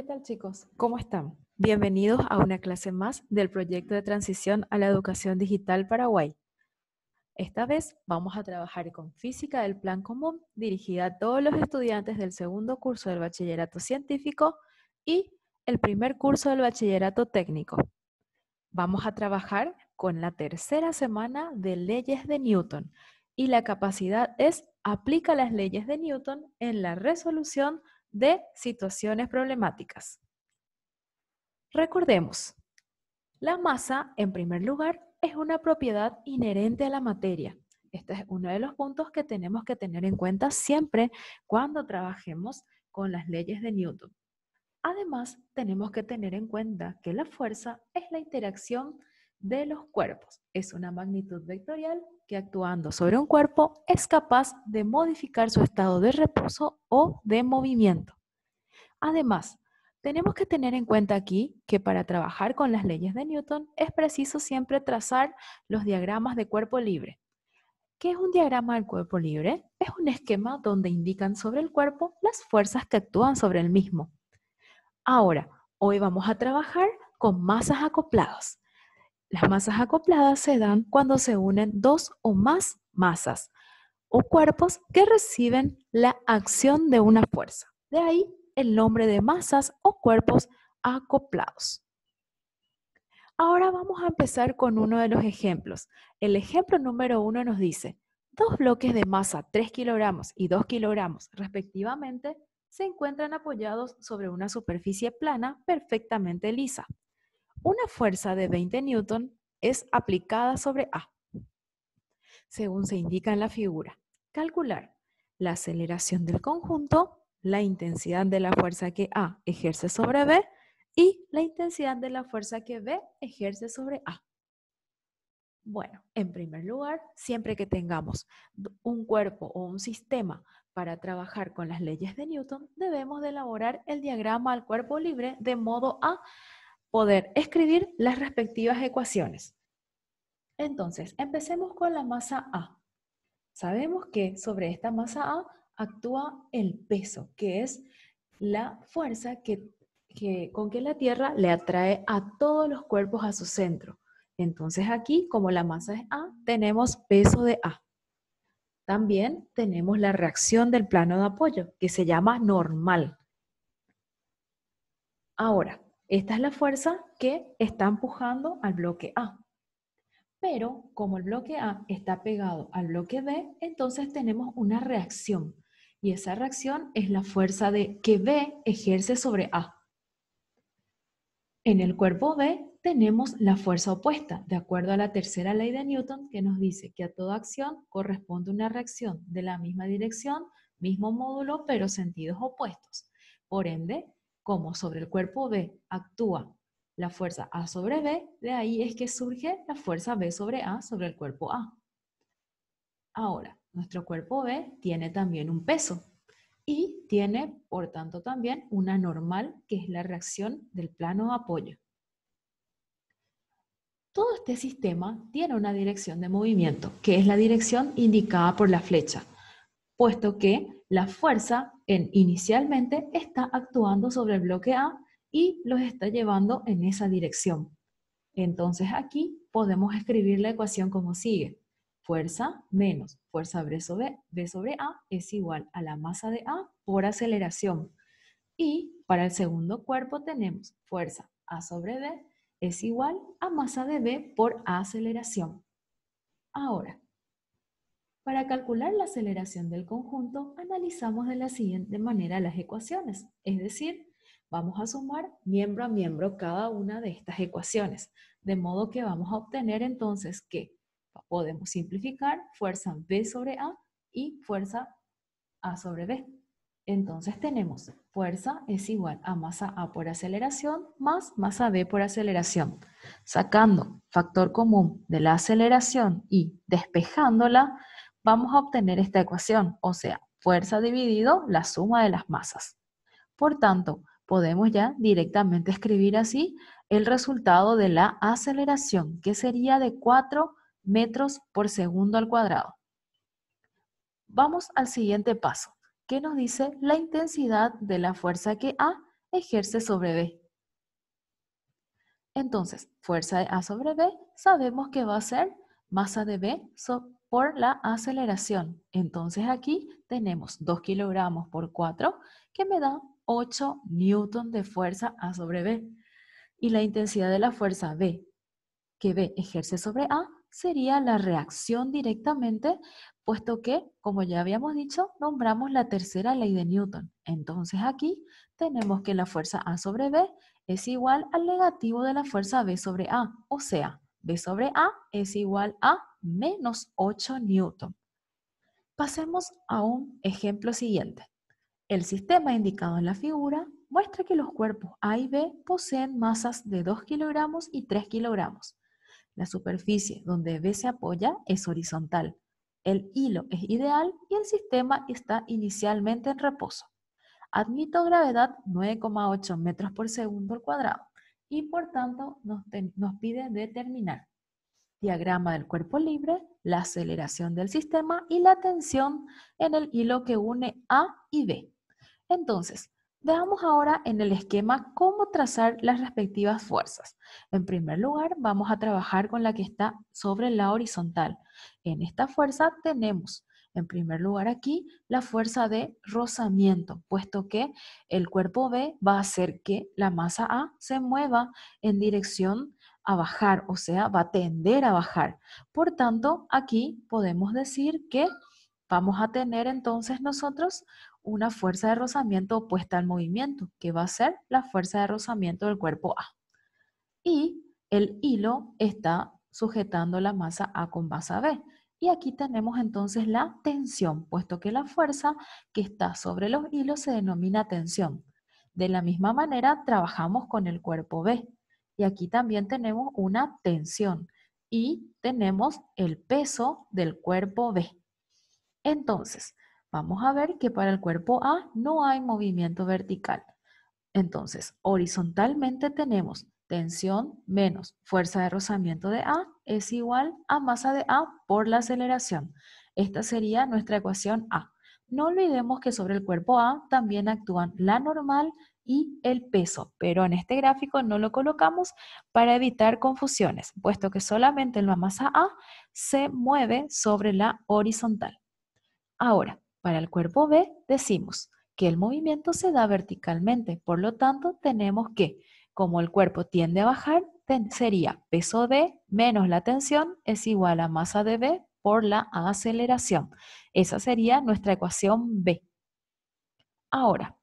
¿Qué tal chicos? ¿Cómo están? Bienvenidos a una clase más del proyecto de transición a la educación digital Paraguay. Esta vez vamos a trabajar con física del plan común dirigida a todos los estudiantes del segundo curso del bachillerato científico y el primer curso del bachillerato técnico. Vamos a trabajar con la tercera semana de leyes de Newton y la capacidad es aplica las leyes de Newton en la resolución de de situaciones problemáticas. Recordemos, la masa, en primer lugar, es una propiedad inherente a la materia. Este es uno de los puntos que tenemos que tener en cuenta siempre cuando trabajemos con las leyes de Newton. Además, tenemos que tener en cuenta que la fuerza es la interacción de los cuerpos. Es una magnitud vectorial que actuando sobre un cuerpo es capaz de modificar su estado de reposo o de movimiento. Además, tenemos que tener en cuenta aquí que para trabajar con las leyes de Newton es preciso siempre trazar los diagramas de cuerpo libre. ¿Qué es un diagrama del cuerpo libre? Es un esquema donde indican sobre el cuerpo las fuerzas que actúan sobre el mismo. Ahora, hoy vamos a trabajar con masas acopladas. Las masas acopladas se dan cuando se unen dos o más masas o cuerpos que reciben la acción de una fuerza. De ahí el nombre de masas o cuerpos acoplados. Ahora vamos a empezar con uno de los ejemplos. El ejemplo número uno nos dice, dos bloques de masa 3 kilogramos y 2 kilogramos respectivamente se encuentran apoyados sobre una superficie plana perfectamente lisa. Una fuerza de 20 Newton es aplicada sobre A, según se indica en la figura. Calcular la aceleración del conjunto, la intensidad de la fuerza que A ejerce sobre B y la intensidad de la fuerza que B ejerce sobre A. Bueno, en primer lugar, siempre que tengamos un cuerpo o un sistema para trabajar con las leyes de Newton, debemos de elaborar el diagrama al cuerpo libre de modo a poder escribir las respectivas ecuaciones. Entonces, empecemos con la masa A. Sabemos que sobre esta masa A actúa el peso, que es la fuerza que, con que la Tierra le atrae a todos los cuerpos a su centro. Entonces aquí, como la masa es A, tenemos peso de A. También tenemos la reacción del plano de apoyo, que se llama normal. Ahora, esta es la fuerza que está empujando al bloque A. Pero como el bloque A está pegado al bloque B, entonces tenemos una reacción. Y esa reacción es la fuerza de, que B ejerce sobre A. En el cuerpo B tenemos la fuerza opuesta, de acuerdo a la tercera ley de Newton, que nos dice que a toda acción corresponde una reacción de la misma dirección, mismo módulo, pero sentidos opuestos. Por ende, como sobre el cuerpo B actúa la fuerza A sobre B, de ahí es que surge la fuerza B sobre A sobre el cuerpo A. Ahora, nuestro cuerpo B tiene también un peso y tiene, por tanto, también una normal, que es la reacción del plano de apoyo. Todo este sistema tiene una dirección de movimiento, que es la dirección indicada por la flecha, puesto que la fuerza en, inicialmente está actuando sobre el bloque A y los está llevando en esa dirección. Entonces aquí podemos escribir la ecuación como sigue. Fuerza menos fuerza B sobre, B sobre A es igual a la masa de A por aceleración. Y para el segundo cuerpo tenemos fuerza A sobre B es igual a masa de B por aceleración. Ahora, para calcular la aceleración del conjunto, analizamos de la siguiente manera las ecuaciones, es decir, vamos a sumar miembro a miembro cada una de estas ecuaciones, de modo que vamos a obtener entonces que podemos simplificar fuerza B sobre A y fuerza A sobre B. Entonces tenemos fuerza es igual a masa A por aceleración más masa B por aceleración. Sacando factor común de la aceleración y despejándola, vamos a obtener esta ecuación, o sea, fuerza dividido la suma de las masas. Por tanto, podemos ya directamente escribir así el resultado de la aceleración, que sería de 4 metros por segundo al cuadrado. Vamos al siguiente paso, que nos dice la intensidad de la fuerza que A ejerce sobre B. Entonces, fuerza de A sobre B sabemos que va a ser masa de B sobre, por la aceleración. Entonces aquí tenemos 2 kilogramos por 4 que me da 8 newton de fuerza A sobre B. Y la intensidad de la fuerza B que B ejerce sobre A sería la reacción directamente, puesto que, como ya habíamos dicho, nombramos la tercera ley de Newton. Entonces aquí tenemos que la fuerza A sobre B es igual al negativo de la fuerza B sobre A, o sea, B sobre A es igual a menos 8 newton. Pasemos a un ejemplo siguiente. El sistema indicado en la figura muestra que los cuerpos A y B poseen masas de 2 kilogramos y 3 kilogramos. La superficie donde B se apoya es horizontal. El hilo es ideal y el sistema está inicialmente en reposo. Admito gravedad 9,8 metros por segundo al cuadrado y por tanto nos, nos pide determinar diagrama del cuerpo libre, la aceleración del sistema y la tensión en el hilo que une A y B. Entonces, veamos ahora en el esquema cómo trazar las respectivas fuerzas. En primer lugar, vamos a trabajar con la que está sobre la horizontal. En esta fuerza tenemos en primer lugar, aquí la fuerza de rozamiento, puesto que el cuerpo B va a hacer que la masa A se mueva en dirección bajar, o sea, va a tender a bajar. Por tanto, aquí podemos decir que vamos a tener entonces nosotros una fuerza de rozamiento opuesta al movimiento, que va a ser la fuerza de rozamiento del cuerpo A. Y el hilo está sujetando la masa A con masa B. Y aquí tenemos entonces la tensión, puesto que la fuerza que está sobre los hilos se denomina tensión. De la misma manera, trabajamos con el cuerpo B. Y aquí también tenemos una tensión y tenemos el peso del cuerpo B. Entonces, vamos a ver que para el cuerpo A no hay movimiento vertical. Entonces, horizontalmente tenemos tensión menos fuerza de rozamiento de A es igual a masa de A por la aceleración. Esta sería nuestra ecuación A. No olvidemos que sobre el cuerpo A también actúan la normal y el peso, pero en este gráfico no lo colocamos para evitar confusiones, puesto que solamente la masa A se mueve sobre la horizontal. Ahora, para el cuerpo B decimos que el movimiento se da verticalmente, por lo tanto tenemos que, como el cuerpo tiende a bajar, sería peso B menos la tensión es igual a masa de B por la aceleración. Esa sería nuestra ecuación B. Ahora,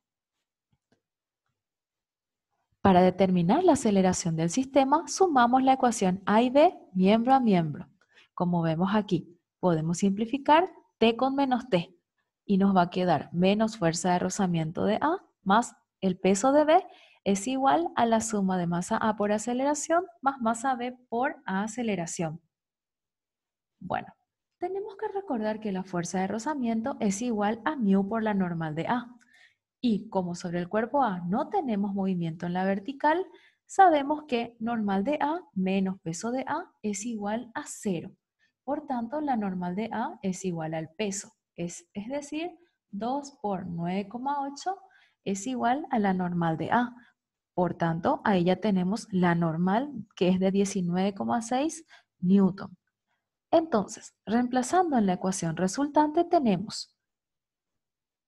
para determinar la aceleración del sistema, sumamos la ecuación A y B miembro a miembro. Como vemos aquí, podemos simplificar T con menos T y nos va a quedar menos fuerza de rozamiento de A más el peso de B es igual a la suma de masa A por aceleración más masa B por aceleración. Bueno, tenemos que recordar que la fuerza de rozamiento es igual a mu por la normal de A. Y como sobre el cuerpo A no tenemos movimiento en la vertical, sabemos que normal de A menos peso de A es igual a cero. Por tanto, la normal de A es igual al peso, es, es decir, 2 por 9,8 es igual a la normal de A. Por tanto, ahí ya tenemos la normal que es de 19,6 newton. Entonces, reemplazando en la ecuación resultante tenemos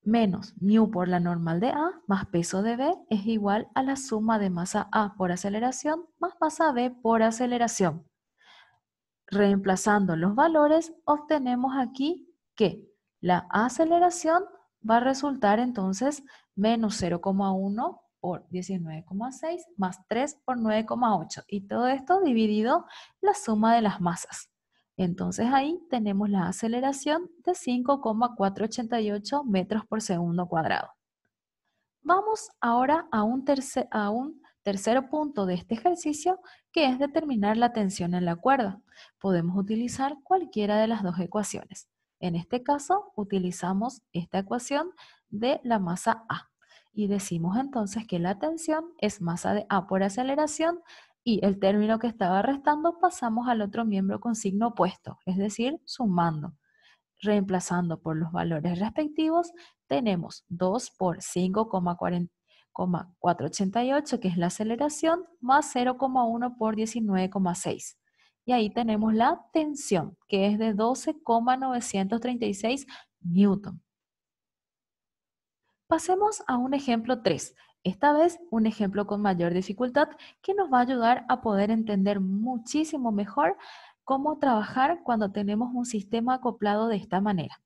menos mu por la normal de A más peso de B es igual a la suma de masa A por aceleración más masa B por aceleración. Reemplazando los valores, obtenemos aquí que la aceleración va a resultar entonces menos 0,1 por 19,6 más 3 por 9,8. Y todo esto dividido la suma de las masas. Entonces ahí tenemos la aceleración de 5,488 metros por segundo cuadrado. Vamos ahora a un, tercer, a un punto de este ejercicio, que es determinar la tensión en la cuerda. Podemos utilizar cualquiera de las dos ecuaciones. En este caso, utilizamos esta ecuación de la masa A. Y decimos entonces que la tensión es masa de A por aceleración y el término que estaba restando pasamos al otro miembro con signo opuesto, es decir, sumando. Reemplazando por los valores respectivos, tenemos 2 por 5,488, que es la aceleración, más 0,1 por 19,6. Y ahí tenemos la tensión, que es de 12,936 newton. Pasemos a un ejemplo 3, esta vez un ejemplo con mayor dificultad que nos va a ayudar a poder entender muchísimo mejor cómo trabajar cuando tenemos un sistema acoplado de esta manera.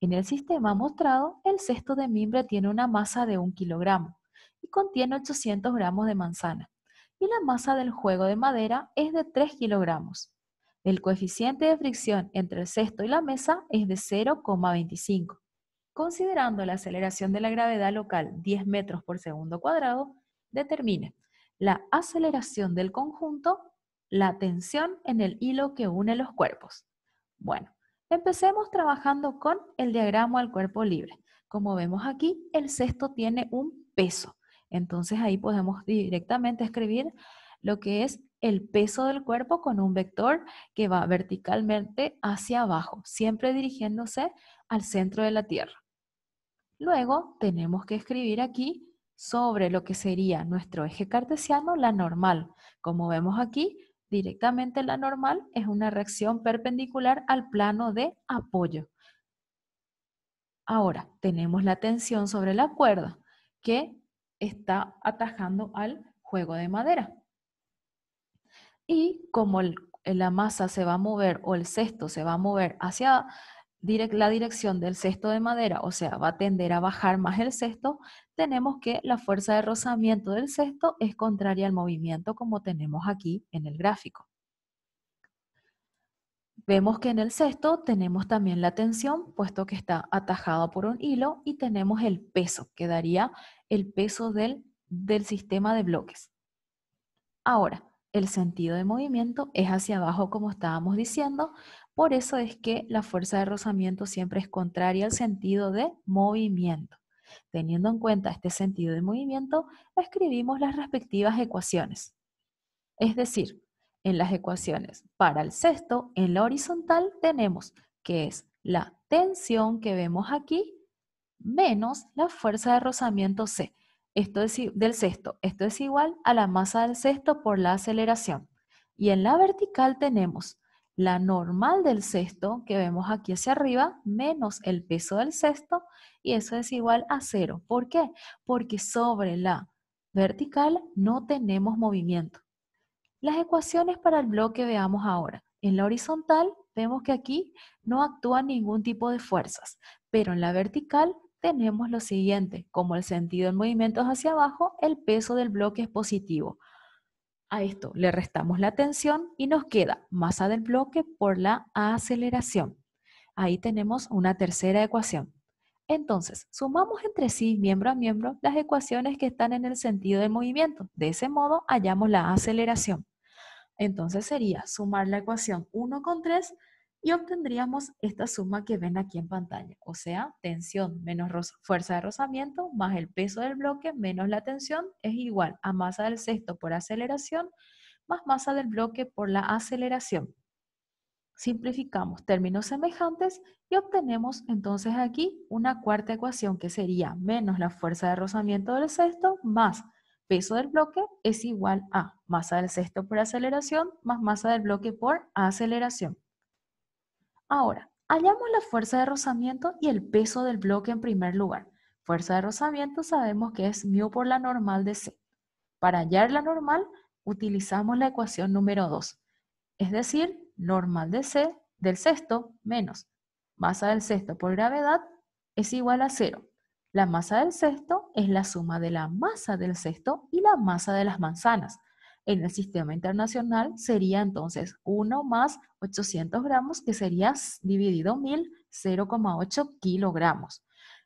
En el sistema mostrado, el cesto de mimbre tiene una masa de 1 kilogramo y contiene 800 gramos de manzana. Y la masa del juego de madera es de 3 kilogramos. El coeficiente de fricción entre el cesto y la mesa es de 0,25 considerando la aceleración de la gravedad local 10 metros por segundo cuadrado, determine la aceleración del conjunto, la tensión en el hilo que une los cuerpos. Bueno, empecemos trabajando con el diagrama al cuerpo libre. Como vemos aquí, el cesto tiene un peso. Entonces ahí podemos directamente escribir lo que es el peso del cuerpo con un vector que va verticalmente hacia abajo, siempre dirigiéndose al centro de la Tierra. Luego tenemos que escribir aquí sobre lo que sería nuestro eje cartesiano la normal. Como vemos aquí, directamente la normal es una reacción perpendicular al plano de apoyo. Ahora, tenemos la tensión sobre la cuerda que está atajando al juego de madera. Y como la masa se va a mover o el cesto se va a mover hacia la dirección del cesto de madera, o sea, va a tender a bajar más el cesto, tenemos que la fuerza de rozamiento del cesto es contraria al movimiento como tenemos aquí en el gráfico. Vemos que en el cesto tenemos también la tensión, puesto que está atajado por un hilo, y tenemos el peso, que daría el peso del sistema de bloques. Ahora, el sentido de movimiento es hacia abajo, como estábamos diciendo, por eso es que la fuerza de rozamiento siempre es contraria al sentido de movimiento. Teniendo en cuenta este sentido de movimiento, escribimos las respectivas ecuaciones. Es decir, en las ecuaciones para el sexto, en la horizontal, tenemos que es la tensión que vemos aquí menos la fuerza de rozamiento C. Esto es del sexto. Esto es igual a la masa del sexto por la aceleración. Y en la vertical tenemos la normal del cesto que vemos aquí hacia arriba menos el peso del cesto y eso es igual a cero. ¿Por qué? Porque sobre la vertical no tenemos movimiento. Las ecuaciones para el bloque veamos ahora. En la horizontal vemos que aquí no actúa ningún tipo de fuerzas, pero en la vertical tenemos lo siguiente, como el sentido del movimiento es hacia abajo, el peso del bloque es positivo. A esto le restamos la tensión y nos queda masa del bloque por la aceleración. Ahí tenemos una tercera ecuación. Entonces, sumamos entre sí, miembro a miembro, las ecuaciones que están en el sentido del movimiento. De ese modo, hallamos la aceleración. Entonces sería sumar la ecuación 1 con 3 y obtendríamos esta suma que ven aquí en pantalla, o sea, tensión menos fuerza de rozamiento más el peso del bloque menos la tensión es igual a masa del sexto por aceleración más masa del bloque por la aceleración. Simplificamos términos semejantes y obtenemos entonces aquí una cuarta ecuación que sería menos la fuerza de rozamiento del sexto más peso del bloque es igual a masa del sexto por aceleración más masa del bloque por aceleración. Ahora, hallamos la fuerza de rozamiento y el peso del bloque en primer lugar. Fuerza de rozamiento sabemos que es mu por la normal de C. Para hallar la normal, utilizamos la ecuación número 2, es decir, normal de C del sexto menos masa del sexto por gravedad es igual a cero. La masa del sexto es la suma de la masa del sexto y la masa de las manzanas en el sistema internacional sería entonces 1 más 800 gramos, que sería dividido 1000, 0,8 kilogramos.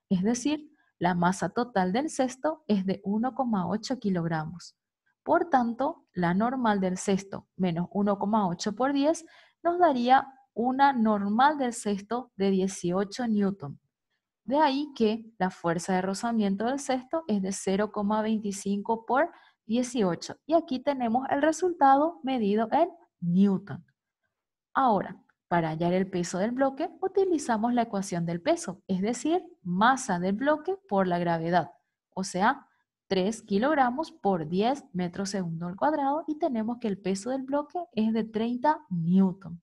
Es decir, la masa total del cesto es de 1,8 kilogramos. Por tanto, la normal del cesto menos 1,8 por 10 nos daría una normal del cesto de 18 newton. De ahí que la fuerza de rozamiento del cesto es de 0,25 por 18. Y aquí tenemos el resultado medido en Newton. Ahora, para hallar el peso del bloque, utilizamos la ecuación del peso, es decir, masa del bloque por la gravedad, o sea, 3 kilogramos por 10 metros segundo al cuadrado y tenemos que el peso del bloque es de 30 newton.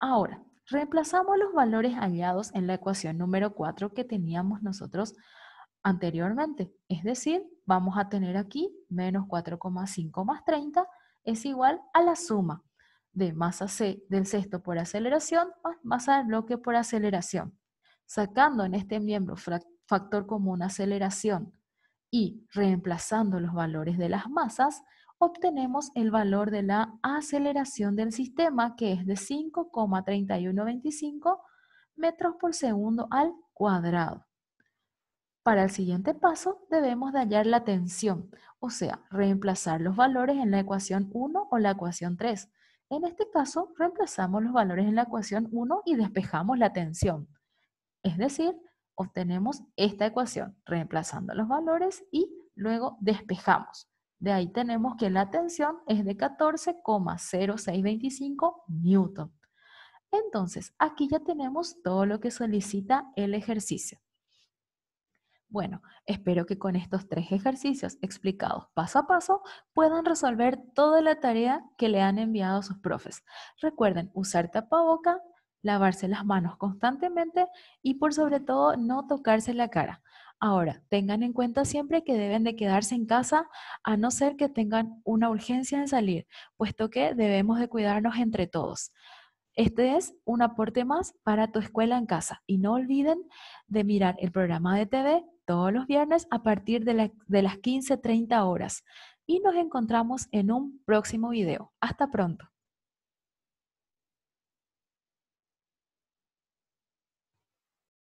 Ahora, reemplazamos los valores hallados en la ecuación número 4 que teníamos nosotros anteriormente, es decir, vamos a tener aquí menos 4,5 más 30 es igual a la suma de masa C del sexto por aceleración más masa del bloque por aceleración. Sacando en este miembro factor común aceleración y reemplazando los valores de las masas, obtenemos el valor de la aceleración del sistema que es de 5,3125 metros por segundo al cuadrado. Para el siguiente paso debemos de hallar la tensión, o sea, reemplazar los valores en la ecuación 1 o la ecuación 3. En este caso, reemplazamos los valores en la ecuación 1 y despejamos la tensión. Es decir, obtenemos esta ecuación reemplazando los valores y luego despejamos. De ahí tenemos que la tensión es de 14,0625 N. Entonces, aquí ya tenemos todo lo que solicita el ejercicio. Bueno, espero que con estos tres ejercicios explicados paso a paso puedan resolver toda la tarea que le han enviado sus profes. Recuerden usar tapaboca, lavarse las manos constantemente y por sobre todo no tocarse la cara. Ahora, tengan en cuenta siempre que deben de quedarse en casa a no ser que tengan una urgencia en salir, puesto que debemos de cuidarnos entre todos. Este es un aporte más para tu escuela en casa y no olviden de mirar el programa de TV todos los viernes a partir de, las 15.30 horas y nos encontramos en un próximo video. Hasta pronto.